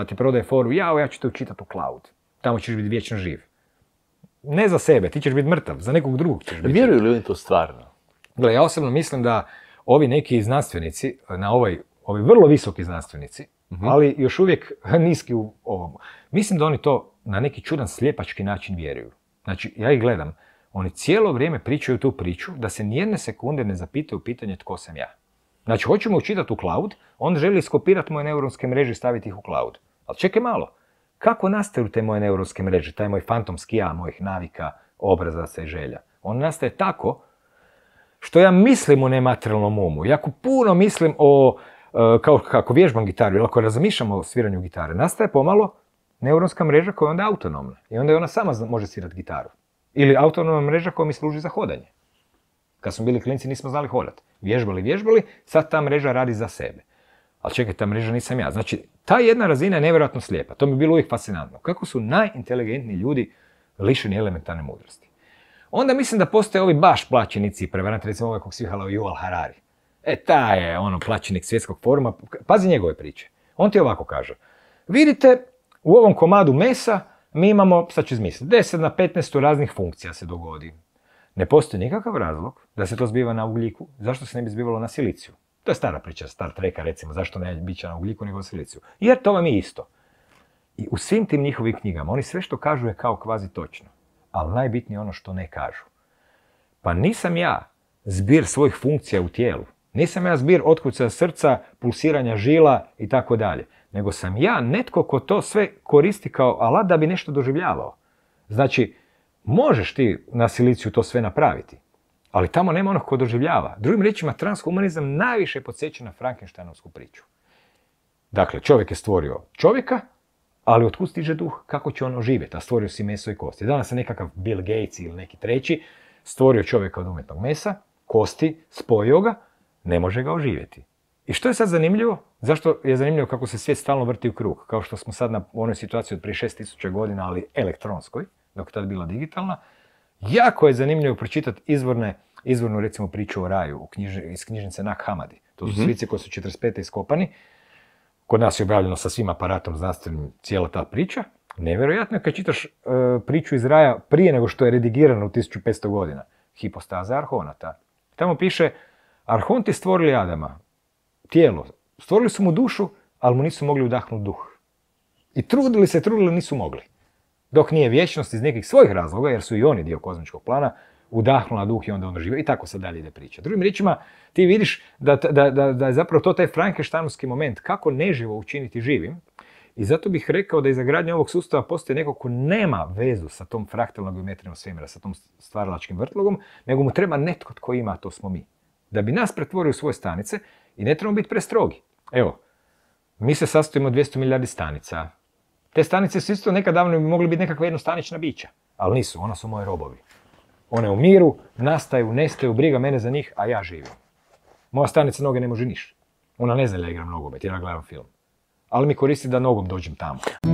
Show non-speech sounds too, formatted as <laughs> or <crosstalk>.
pa ti prodaje foru, jao, ja ću te učitati u cloud. Tamo ćeš biti vječno živ. Ne za sebe, ti ćeš biti mrtav, za nekog drugog ćeš biti. Vjeruju li oni to stvarno? Gle, ja osobno mislim da ovi neki znanstvenici, na ovaj, ovi vrlo visoki znanstvenici, mhm. ali još uvijek <laughs> niski u ovom. Mislim da oni to na neki čudan slijepački način vjeruju. Znači, ja ih gledam, oni cijelo vrijeme pričaju tu priču da se nijedne sekunde ne zapitaju pitanje tko sam ja. Znači, hoćemo učitati u cloud, on želi skopirati moje neuronske mreže i staviti ih u cloud. Ali čekaj malo, kako nastaju te moje neuronske mreže, taj moj fantomski ja, mojih navika, obrazaca i želja? On nastaje tako što ja mislim o nematerijalnom umu. Jako puno mislim o, e, kao kako vježbam gitaru ili ako razmišljam o sviranju gitare, nastaje pomalo neuronska mreža koja je onda autonomna. I onda je ona sama može svirati gitaru. Ili autonomna mreža koja mi služi za hodanje. Kad smo bili klinici nismo znali hodati. Vježbali, vježbali, sad ta mreža radi za sebe ali čekaj, ta mreža nisam ja. Znači, ta jedna razina je nevjerojatno slijepa. To mi bilo uvijek fascinantno. Kako su najinteligentniji ljudi lišeni elementarne mudrosti. Onda mislim da postoje ovi baš plaćenici i recimo ovaj kog svi halao Yuval Harari. E, ta je ono plaćenik svjetskog foruma. Pazi njegove priče. On ti ovako kaže. Vidite, u ovom komadu mesa mi imamo, sad ću izmisliti, 10 na 15 raznih funkcija se dogodi. Ne postoji nikakav razlog da se to zbiva na ugljiku. Zašto se ne bi zbivalo na siliciju? To je stara priča Star Treka recimo, zašto ne bića na ugljiku nego siliciju. Jer to vam je isto. I u svim tim njihovim knjigama, oni sve što kažu je kao kvazi točno. Ali najbitnije je ono što ne kažu. Pa nisam ja zbir svojih funkcija u tijelu. Nisam ja zbir otkuca srca, pulsiranja žila i tako dalje. Nego sam ja netko ko to sve koristi kao alat da bi nešto doživljavao. Znači, možeš ti na siliciju to sve napraviti. Ali tamo nema onog ko doživljava. Drugim riječima, transhumanizam najviše podsjeća na Frankensteinovsku priču. Dakle, čovjek je stvorio čovjeka, ali otkud stiže duh, kako će on oživjeti, a stvorio si meso i kosti. Danas je nekakav Bill Gates ili neki treći stvorio čovjeka od umjetnog mesa, kosti, spojio ga, ne može ga oživjeti. I što je sad zanimljivo? Zašto je zanimljivo kako se svijet stalno vrti u krug? Kao što smo sad na onoj situaciji od prije 6000 godina, ali elektronskoj, dok je tad bila digitalna, Jako je zanimljivo pročitati izvorne, izvornu recimo priču o raju u iz knjižnice Nak Hamadi. To su mhm. svice koje su 45. iskopani. Kod nas je objavljeno sa svim aparatom znanstvenim cijela ta priča. Nevjerojatno je kad čitaš e, priču iz raja prije nego što je redigirana u 1500 godina. Hipostaza Arhonata. Tamo piše, Arhonti stvorili Adama, tijelo. Stvorili su mu dušu, ali mu nisu mogli udahnuti duh. I trudili se, trudili, nisu mogli. Dok nije vječnost iz nekih svojih razloga, jer su i oni dio kozmičkog plana, udahnula na duh i onda ono živi i tako se dalje ide priča. Drugim riječima, ti vidiš da, da, da, da je zapravo to taj frankenštanovski moment, kako neživo učiniti živim, i zato bih rekao da iza ovog sustava postoji neko ko nema vezu sa tom fraktalnom geometrijom svemira, sa tom stvaralačkim vrtlogom, nego mu treba netko tko ima, to smo mi. Da bi nas pretvorio u svoje stanice i ne trebamo biti prestrogi. Evo, mi se sastojimo od 200 milijardi stanica, te stanice su isto nekad davno mogli biti nekakva jednostanična bića, ali nisu, ona su moje robovi. One u miru, nastaju, nestaju, briga mene za njih, a ja živim. Moja stanica noge ne može niš. Ona ne zna da igram nogomet, ja gledam film. Ali mi koristi da nogom dođem tamo.